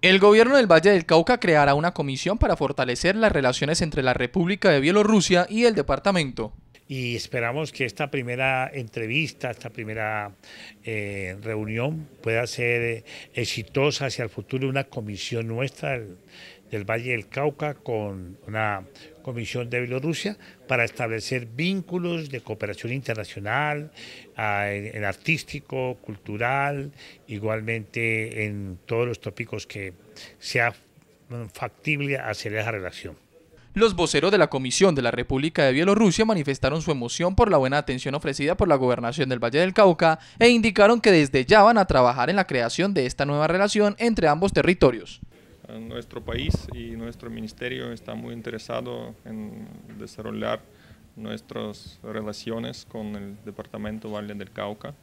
El gobierno del Valle del Cauca creará una comisión para fortalecer las relaciones entre la República de Bielorrusia y el departamento y esperamos que esta primera entrevista, esta primera eh, reunión pueda ser eh, exitosa hacia el futuro, una comisión nuestra del, Valle del Cauca con una comisión de Bielorrusia para establecer vínculos de cooperación internacional en artístico, cultural, igualmente en todos los tópicos que sea mm, factible hacer esa relación los voceros de la Comisión de la República de Bielorrusia manifestaron su emoción por la buena atención ofrecida por la gobernación del Valle del Cauca e indicaron que desde ya van a trabajar en la creación de esta nueva relación entre ambos territorios. Nuestro país y nuestro ministerio está muy interesado en desarrollar nuestras relaciones con el departamento Valle del Cauca.